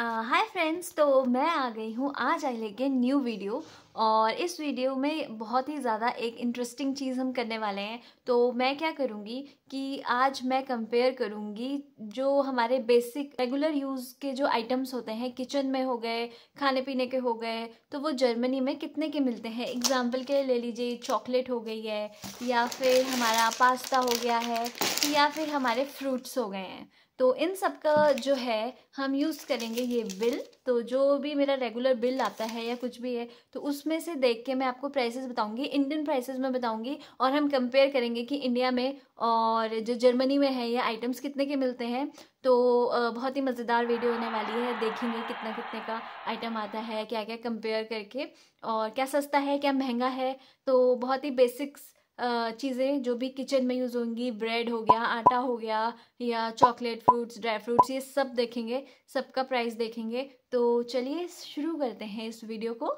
हाय uh, friends तो मैं आ गई हूँ आज आई लेके न्यू वीडियो और इस वीडियो में बहुत ही ज़्यादा एक इंटरेस्टिंग चीज़ हम करने वाले हैं तो मैं क्या करूँगी कि आज मैं कंपेयर करूँगी जो हमारे बेसिक रेगुलर यूज़ के जो आइटम्स होते हैं किचन में हो गए खाने पीने के हो गए तो वो जर्मनी में कितने के मिलते हैं एग्ज़ाम्पल के ले लीजिए चॉकलेट हो गई है या फिर हमारा पास्ता हो गया है या फिर हमारे फ्रूट्स हो गए हैं तो इन सब का जो है हम यूज़ करेंगे ये बिल तो जो भी मेरा रेगुलर बिल आता है या कुछ भी है तो उसमें से देख के मैं आपको प्राइसेस बताऊंगी इंडियन प्राइसेस में बताऊंगी और हम कंपेयर करेंगे कि इंडिया में और जो जर्मनी में है ये आइटम्स कितने के मिलते हैं तो बहुत ही मज़ेदार वीडियो होने वाली है देखेंगे कितना कितने का आइटम आता है क्या क्या कंपेयर करके और क्या सस्ता है क्या महंगा है तो बहुत ही बेसिक्स चीज़ें जो भी किचन में यूज़ होंगी ब्रेड हो गया आटा हो गया या चॉकलेट फ्रूट्स ड्राई फ्रूट्स ये सब देखेंगे सबका प्राइस देखेंगे तो चलिए शुरू करते हैं इस वीडियो को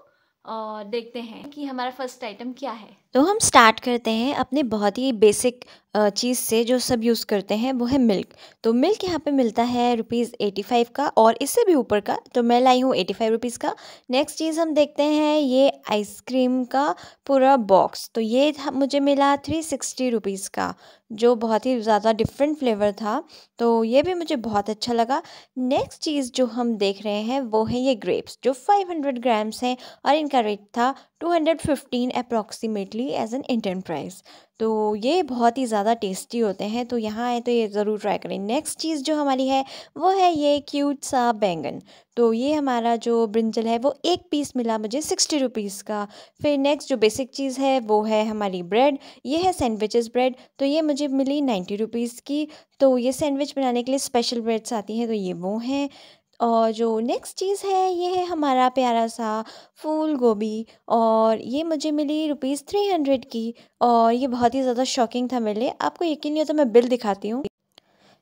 और देखते हैं कि हमारा फर्स्ट आइटम क्या है तो हम स्टार्ट करते हैं अपने बहुत ही बेसिक चीज़ से जो सब यूज़ करते हैं वो है मिल्क तो मिल्क यहाँ पे मिलता है रुपीज़ एटी फाइव का और इससे भी ऊपर का तो मैं लाई हूँ एटी फाइव रुपीज़ का नेक्स्ट चीज़ हम देखते हैं ये आइसक्रीम का पूरा बॉक्स तो ये मुझे मिला थ्री सिक्सटी रुपीज़ का जो बहुत ही ज़्यादा डिफरेंट फ्लेवर था तो ये भी मुझे बहुत अच्छा लगा नेक्स्ट चीज़ जो हम देख रहे हैं वो है ये ग्रेप्स जो फाइव हंड्रेड ग्राम्स हैं और इनका रेट था two hundred fifteen approximately easily as an Indian price तो ये बहुत ही ज़्यादा टेस्टी होते हैं तो यहाँ आए तो ये ज़रूर ट्राई करें नेक्स्ट चीज़ जो हमारी है वो है ये क्यूट सा बैंगन तो ये हमारा जो ब्रिंजल है वो एक पीस मिला मुझे सिक्सटी रुपीज़ का फिर नेक्स्ट जो बेसिक चीज़ है वो है हमारी ब्रेड ये है सैंडविचेस ब्रेड तो ये मुझे मिली नाइन्टी रुपीज़ की तो ये सैंडविच बनाने के लिए स्पेशल ब्रेड्स आती हैं तो ये वो हैं और जो नेक्स्ट चीज़ है ये है हमारा प्यारा सा फूल गोभी और ये मुझे मिली रुपीज़ थ्री हंड्रेड की और ये बहुत ही ज़्यादा शॉकिंग था मेरे लिए आपको यकीन नहीं होता तो मैं बिल दिखाती हूँ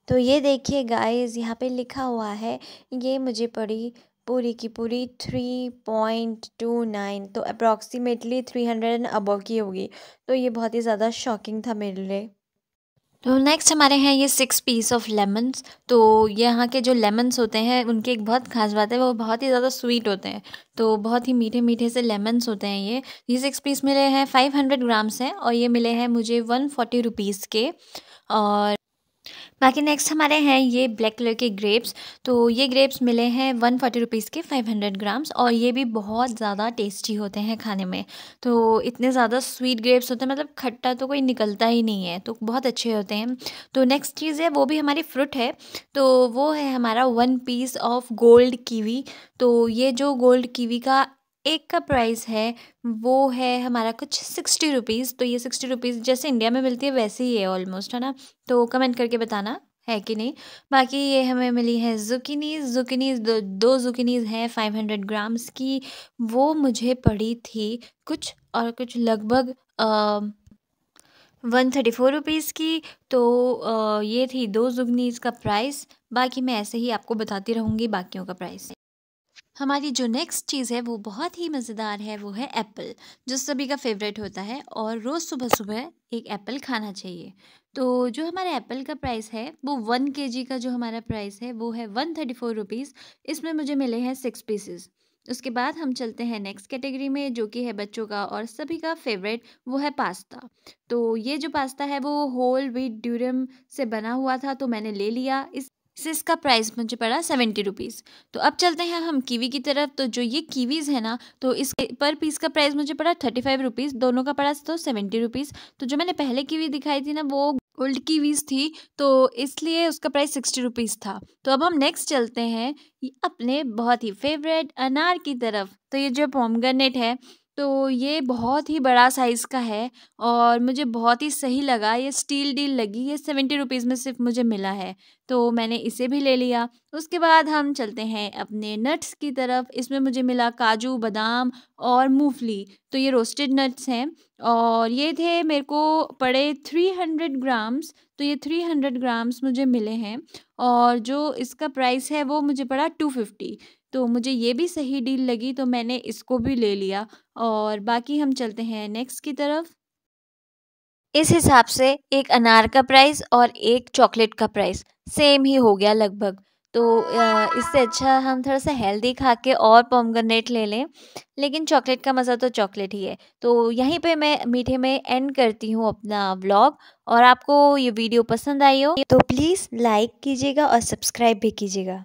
तो ये देखिए गाइस यहाँ पे लिखा हुआ है ये मुझे पड़ी पूरी की पूरी थ्री पॉइंट टू नाइन तो approximately three hundred and above की होगी तो ये बहुत ही ज़्यादा शॉकिंग था मेरे लिए तो नेक्स्ट हमारे हैं ये सिक्स पीस ऑफ लेमन्स तो यहाँ के जो लेमन्स होते हैं उनकी एक बहुत खास बात है वो बहुत ही ज़्यादा स्वीट होते हैं तो बहुत ही मीठे मीठे से लेमन्स होते हैं ये ये सिक्स पीस मिले हैं फाइव हंड्रेड ग्राम्स हैं और ये मिले हैं मुझे वन फोर्टी रुपीज़ के और बाकी नेक्स्ट हमारे हैं ये ब्लैक कलर के ग्रेप्स तो ये ग्रेप्स मिले हैं वन फोर्टी रुपीज़ के फाइव हंड्रेड ग्राम्स और ये भी बहुत ज़्यादा टेस्टी होते हैं खाने में तो इतने ज़्यादा स्वीट ग्रेप्स होते हैं मतलब खट्टा तो कोई निकलता ही नहीं है तो बहुत अच्छे होते हैं तो नेक्स्ट चीज़ है वो भी हमारी फ्रूट है तो वो है हमारा one piece of gold kiwi तो ये जो गोल्ड कीवी का एक का प्राइस है वो है हमारा कुछ सिक्सटी रुपीज़ तो ये सिक्सटी रुपीज़ जैसे इंडिया में मिलती है वैसे ही है ऑलमोस्ट है ना तो कमेंट करके बताना है कि नहीं बाकी ये हमें मिली है जुकिनीज जुकिनीज दो, दो जुकिनीज हैं फाइव हंड्रेड ग्राम्स की वो मुझे पड़ी थी कुछ और कुछ लगभग वन थर्टी फोर रुपीज़ की तो आ, ये थी दो जुगनीज़ का प्राइस बाकी मैं ऐसे ही आपको बताती रहूँगी बाकियों का प्राइस हमारी जो नेक्स्ट चीज़ है वो बहुत ही मज़ेदार है वो है एप्पल जो सभी का फेवरेट होता है और रोज़ सुबह सुबह एक एप्पल खाना चाहिए तो जो हमारा एप्पल का प्राइस है वो वन के जी का जो हमारा प्राइस है वो है वन थर्टी फोर रुपीज़ इसमें मुझे मिले हैं सिक्स पीसेस उसके बाद हम चलते हैं नेक्स्ट कैटेगरी में जो कि है बच्चों का और सभी का फेवरेट वो है पास्ता तो ये जो पास्ता है वो होल व्हीट ड्यूरम से बना हुआ था तो मैंने ले लिया इस से इसका प्राइस मुझे पड़ा सेवेंटी रुपीज़ तो अब चलते हैं हम कीवी की तरफ तो जो ये कीवीज़ है ना तो इसके पर पीस का प्राइस मुझे पड़ा थर्टी फाइव रुपीज़ दोनों का पड़ा तो सेवेंटी रुपीज़ तो जो मैंने पहले कीवी दिखाई थी ना वो गोल्ड कीवीज़ थी तो इसलिए उसका प्राइस सिक्सटी रुपीज़ था तो अब हम नेक्स्ट चलते हैं अपने बहुत ही फेवरेट अनार की तरफ तो ये जो पॉमगनेट है तो ये बहुत ही बड़ा साइज़ का है और मुझे बहुत ही सही लगा ये स्टील डील लगी ये सेवेंटी रुपीज़ में सिर्फ मुझे मिला है तो मैंने इसे भी ले लिया उसके बाद हम चलते हैं अपने नट्स की तरफ इसमें मुझे मिला काजू बादाम और मूंगफली तो ये रोस्टेड नट्स हैं और ये थे मेरे को पड़े थ्री हंड्रेड ग्राम्स तो ये थ्री हंड्रेड ग्राम्स मुझे मिले हैं और जो इसका प्राइस है वो मुझे पड़ा टू फिफ्टी तो मुझे ये भी सही डील लगी तो मैंने इसको भी ले लिया और बाकी हम चलते हैं नेक्स्ट की तरफ इस हिसाब से एक अनार का प्राइस और एक चॉकलेट का प्राइस सेम ही हो गया लगभग तो इससे अच्छा हम थोड़ा सा हेल्दी खा के और पॉमगनेट ले लें लेकिन चॉकलेट का मज़ा तो चॉकलेट ही है तो यहीं पे मैं मीठे में एंड करती हूँ अपना व्लॉग और आपको ये वीडियो पसंद आई हो तो प्लीज़ लाइक कीजिएगा और सब्सक्राइब भी कीजिएगा